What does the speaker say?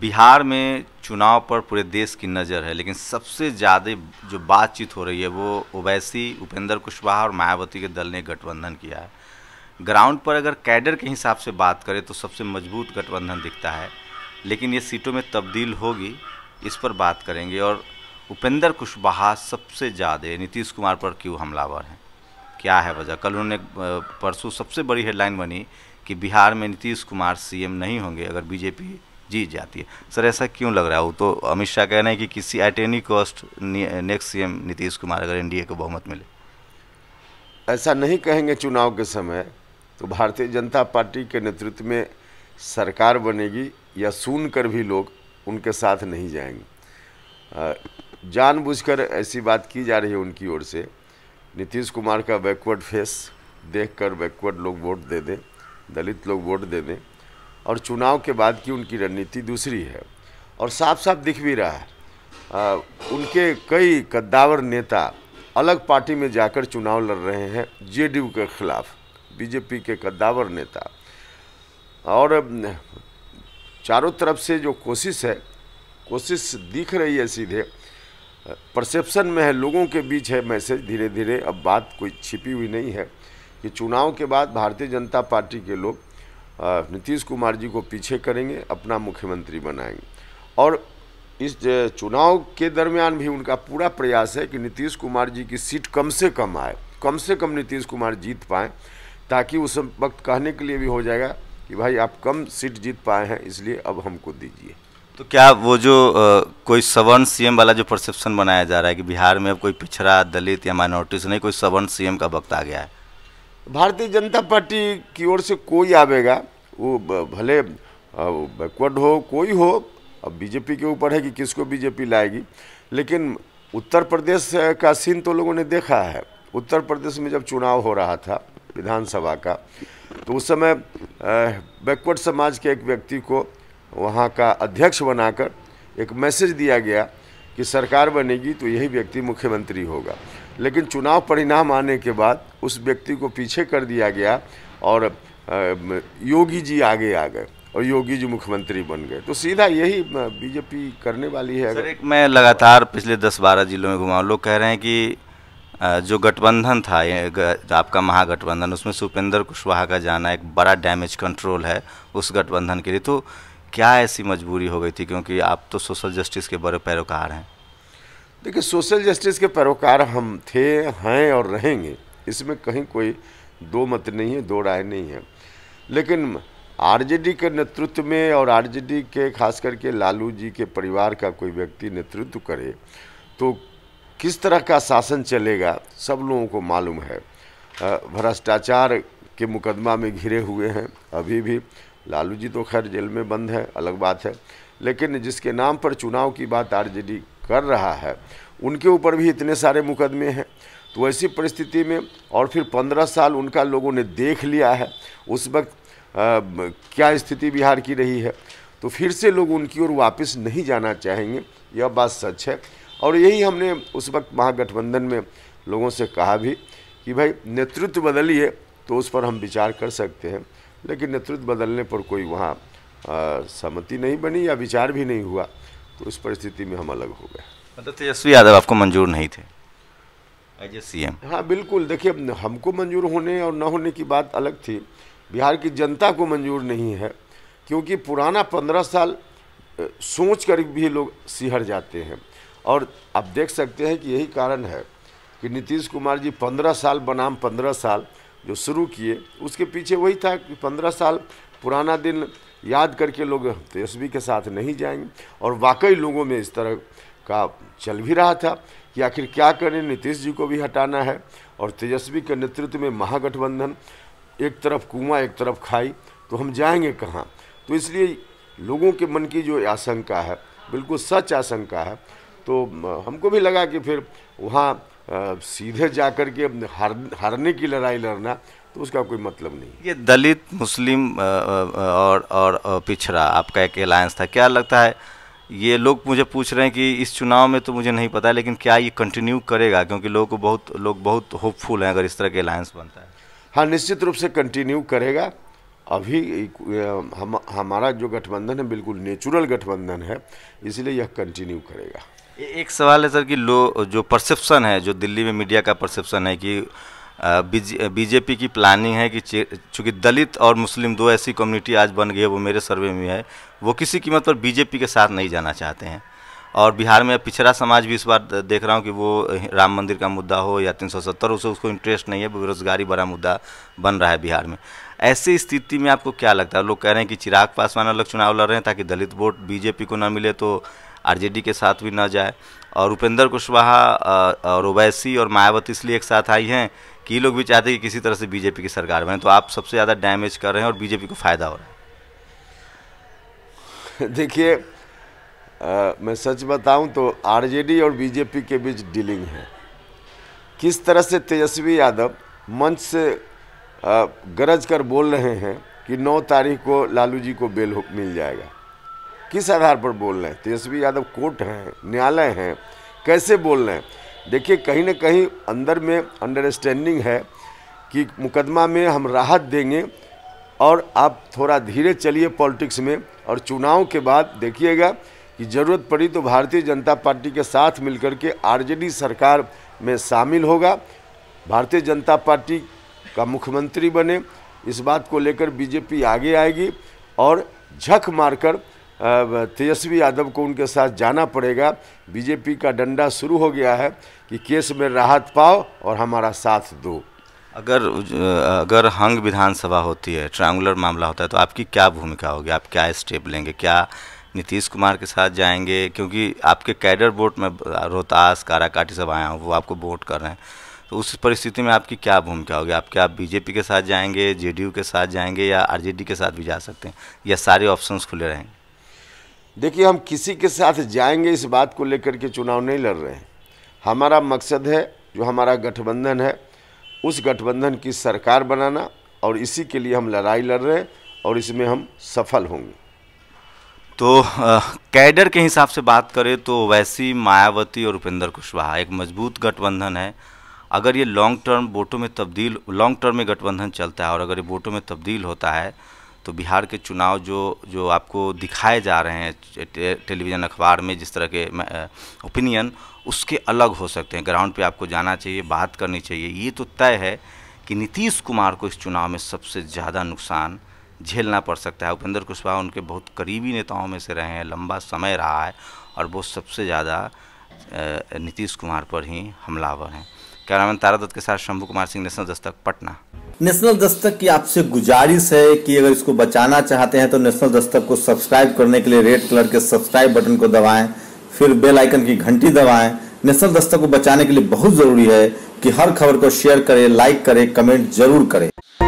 बिहार में चुनाव पर पूरे देश की नज़र है लेकिन सबसे ज़्यादा जो बातचीत हो रही है वो ओवैसी उपेंद्र कुशवाहा और मायावती के दल ने गठबंधन किया है ग्राउंड पर अगर कैडर के हिसाब से बात करें तो सबसे मजबूत गठबंधन दिखता है लेकिन ये सीटों में तब्दील होगी इस पर बात करेंगे और उपेंद्र कुशवाहा सबसे ज़्यादा नीतीश कुमार पर क्यों हमलावर हैं क्या है वजह कल उन्होंने परसों सबसे बड़ी हेडलाइन बनी कि बिहार में नीतीश कुमार सीएम नहीं होंगे अगर बीजेपी जीत जाती है सर ऐसा क्यों लग रहा है वो तो अमित शाह कह रहे हैं कि किसी at any cost next CM Nitish Kumar अगर एनडीए को बहुमत मिले ऐसा नहीं कहेंगे चुनाव के समय तो भारतीय जनता पार्टी के नेतृत्व में सरकार बनेगी या सुन कर भी लोग उनके साथ नहीं जाएंगे जानबूझकर ऐसी बात की जा रही है उनकी ओर से नीतीश कुमार का बैकवर्ड फेस देखकर बैकवर्ड लोग वोट दे दें दलित लोग वोट दे दें और चुनाव के बाद की उनकी रणनीति दूसरी है और साफ साफ दिख भी रहा है आ, उनके कई कद्दावर नेता अलग पार्टी में जाकर चुनाव लड़ रहे हैं जे के खिलाफ बीजेपी के कद्दावर नेता और चारों तरफ से जो कोशिश है कोशिश दिख रही है सीधे परसेप्शन में है लोगों के बीच है मैसेज धीरे धीरे अब बात कोई छिपी हुई नहीं है कि चुनाव के बाद भारतीय जनता पार्टी के लोग नीतीश कुमार जी को पीछे करेंगे अपना मुख्यमंत्री बनाएंगे और इस चुनाव के दरमियान भी उनका पूरा प्रयास है कि नीतीश कुमार जी की सीट कम से कम आए कम से कम नीतीश कुमार जीत पाएँ ताकि उस वक्त कहने के लिए भी हो जाएगा कि भाई आप कम सीट जीत पाए हैं इसलिए अब हमको दीजिए तो क्या वो जो आ, कोई सवर्ण सीएम वाला जो परसेप्शन बनाया जा रहा है कि बिहार में अब कोई पिछड़ा दलित या माइनॉरिटीज नहीं कोई सवर्ण सीएम का वक्त आ गया है भारतीय जनता पार्टी की ओर से कोई आवेगा वो भले बैकवर्ड हो कोई हो अब बीजेपी के ऊपर है कि किसको बीजेपी लाएगी लेकिन उत्तर प्रदेश का सीन तो लोगों ने देखा है उत्तर प्रदेश में जब चुनाव हो रहा था विधानसभा का तो उस समय बैकवर्ड समाज के एक व्यक्ति को वहाँ का अध्यक्ष बनाकर एक मैसेज दिया गया कि सरकार बनेगी तो यही व्यक्ति मुख्यमंत्री होगा लेकिन चुनाव परिणाम आने के बाद उस व्यक्ति को पीछे कर दिया गया और योगी जी आगे आ गए और योगी जी मुख्यमंत्री बन गए तो सीधा यही बीजेपी करने वाली है सर एक मैं लगातार पिछले दस बारह जिलों में घुमाऊँ लोग कह रहे हैं कि जो गठबंधन था आपका महागठबंधन उसमें सुपेंद्र कुशवाहा का जाना एक बड़ा डैमेज कंट्रोल है उस गठबंधन के लिए तो क्या ऐसी मजबूरी हो गई थी क्योंकि आप तो सोशल जस्टिस के बड़े पैरोकार हैं देखिए सोशल जस्टिस के पैरोकार हम थे हैं और रहेंगे इसमें कहीं कोई दो मत नहीं है दो राय नहीं है लेकिन आरजेडी के नेतृत्व में और आरजेडी के खास करके लालू जी के परिवार का कोई व्यक्ति नेतृत्व करे तो किस तरह का शासन चलेगा सब लोगों को मालूम है भ्रष्टाचार के मुकदमा में घिरे हुए हैं अभी भी लालू जी तो खैर जेल में बंद है अलग बात है लेकिन जिसके नाम पर चुनाव की बात आरजेडी कर रहा है उनके ऊपर भी इतने सारे मुकदमे हैं तो ऐसी परिस्थिति में और फिर पंद्रह साल उनका लोगों ने देख लिया है उस वक्त क्या स्थिति बिहार की रही है तो फिर से लोग उनकी ओर वापस नहीं जाना चाहेंगे यह बात सच है और यही हमने उस वक्त महागठबंधन में लोगों से कहा भी कि भाई नेतृत्व बदलिए तो उस पर हम विचार कर सकते हैं लेकिन नेतृत्व बदलने पर कोई वहाँ सहमति नहीं बनी या विचार भी नहीं हुआ तो उस परिस्थिति में हम अलग हो गए मतलब तेजस्वी यादव आपको मंजूर नहीं थे एज ए सी हाँ बिल्कुल देखिए हमको मंजूर होने और न होने की बात अलग थी बिहार की जनता को मंजूर नहीं है क्योंकि पुराना पंद्रह साल सोच कर भी लोग सिहर जाते हैं और आप देख सकते हैं कि यही कारण है कि नीतीश कुमार जी पंद्रह साल बनाम पंद्रह साल जो शुरू किए उसके पीछे वही था कि पंद्रह साल पुराना दिन याद करके लोग तेजस्वी के साथ नहीं जाएंगे और वाकई लोगों में इस तरह का चल भी रहा था कि आखिर क्या करें नीतीश जी को भी हटाना है और तेजस्वी के नेतृत्व में महागठबंधन एक तरफ कुआं एक तरफ खाई तो हम जाएंगे कहाँ तो इसलिए लोगों के मन की जो आशंका है बिल्कुल सच आशंका है तो हमको भी लगा कि फिर वहाँ सीधे जाकर के हार हारने की लड़ाई लड़ना तो उसका कोई मतलब नहीं ये दलित मुस्लिम और और पिछड़ा आपका एक अलायंस था क्या लगता है ये लोग मुझे पूछ रहे हैं कि इस चुनाव में तो मुझे नहीं पता है लेकिन क्या ये कंटिन्यू करेगा क्योंकि लोगों को बहुत लोग बहुत होपफुल हैं अगर इस तरह के अलायंस बनता है हाँ निश्चित रूप से कंटिन्यू करेगा अभी हम हमारा जो गठबंधन है बिल्कुल नेचुरल गठबंधन है इसलिए यह कंटिन्यू करेगा एक सवाल है सर कि लो जो परसेप्शन है जो दिल्ली में मीडिया का परसेप्शन है कि बीजेपी की प्लानिंग है कि चूंकि दलित और मुस्लिम दो ऐसी कम्युनिटी आज बन गई है वो मेरे सर्वे में है वो किसी कीमत मतलब पर बीजेपी के साथ नहीं जाना चाहते हैं और बिहार में पिछड़ा समाज भी इस बार देख रहा हूँ कि वो राम मंदिर का मुद्दा हो या 370 उसे उसको इंटरेस्ट नहीं है बेरोजगारी बड़ा मुद्दा बन रहा है बिहार में ऐसी स्थिति में आपको क्या लगता है लोग कह रहे हैं कि चिराग पासवान अलग चुनाव लड़ रहे हैं ताकि दलित वोट बीजेपी को ना मिले तो आरजेडी के साथ भी ना जाए और उपेंद्र कुशवाहा और ओवैसी और मायावती इसलिए एक साथ आई हैं कि लोग भी चाहते हैं कि किसी तरह से बीजेपी की सरकार बने तो आप सबसे ज़्यादा डैमेज कर रहे हैं और बीजेपी को फ़ायदा हो रहा है देखिए मैं सच बताऊं तो आरजेडी और बीजेपी के बीच डीलिंग है किस तरह से तेजस्वी यादव मंच से गरज कर बोल रहे हैं कि 9 तारीख को लालू जी को बेल मिल जाएगा किस आधार पर बोल रहे हैं तेजस्वी यादव कोर्ट हैं न्यायालय हैं कैसे बोल रहे हैं देखिए कहीं ना कहीं अंदर में अंडरस्टैंडिंग है कि मुकदमा में हम राहत देंगे और आप थोड़ा धीरे चलिए पॉलिटिक्स में और चुनाव के बाद देखिएगा कि ज़रूरत पड़ी तो भारतीय जनता पार्टी के साथ मिलकर के आरजेडी सरकार में शामिल होगा भारतीय जनता पार्टी का मुख्यमंत्री बने इस बात को लेकर बीजेपी आगे आएगी और झक मारकर तेजस्वी यादव को उनके साथ जाना पड़ेगा बीजेपी का डंडा शुरू हो गया है कि केस में राहत पाओ और हमारा साथ दो अगर अगर हंग विधानसभा होती है ट्रायंगुलर मामला होता है तो आपकी क्या भूमिका होगी आप क्या स्टेप लेंगे क्या नीतीश कुमार के साथ जाएंगे क्योंकि आपके कैडर वोट में रोहतास काराकाटी सब आया हूँ वो आपको वोट कर रहे हैं तो उस परिस्थिति में आपकी क्या भूमिका होगी आप क्या बीजेपी के साथ जाएंगे जेडीयू के साथ जाएंगे या आरजेडी के साथ भी जा सकते हैं या सारे ऑप्शंस खुले रहेंगे देखिए हम किसी के साथ जाएंगे इस बात को लेकर के चुनाव नहीं लड़ रहे हैं हमारा मकसद है जो हमारा गठबंधन है उस गठबंधन की सरकार बनाना और इसी के लिए हम लड़ाई लड़ रहे हैं और इसमें हम सफल होंगे तो कैडर के हिसाब से बात करें तो वैसी मायावती और उपेंद्र कुशवाहा एक मजबूत गठबंधन है अगर ये लॉन्ग टर्म वोटों में तब्दील लॉन्ग टर्म में गठबंधन चलता है और अगर ये वोटों में तब्दील होता है तो बिहार के चुनाव जो जो आपको दिखाए जा रहे हैं टे, टेलीविज़न अखबार में जिस तरह के ओपिनियन उसके अलग हो सकते हैं ग्राउंड पे आपको जाना चाहिए बात करनी चाहिए ये तो तय है कि नीतीश कुमार को इस चुनाव में सबसे ज़्यादा नुकसान झेलना पड़ सकता है उपेंद्र कुशवाहा उनके बहुत करीबी नेताओं में से रहे हैं लंबा समय रहा है और वो सबसे ज़्यादा नीतीश कुमार पर ही हमलावर हैं कैमरामैन दत्त के साथ शंभू कुमार सिंह नेशनल दस्तक पटना नेशनल दस्तक की आपसे गुजारिश है कि अगर इसको बचाना चाहते हैं तो नेशनल दस्तक को सब्सक्राइब करने के लिए रेड कलर के सब्सक्राइब बटन को दबाएं फिर बेल आइकन की घंटी दबाएं नेशनल दस्तक को बचाने के लिए बहुत ज़रूरी है कि हर खबर को शेयर करें लाइक करें कमेंट जरूर करें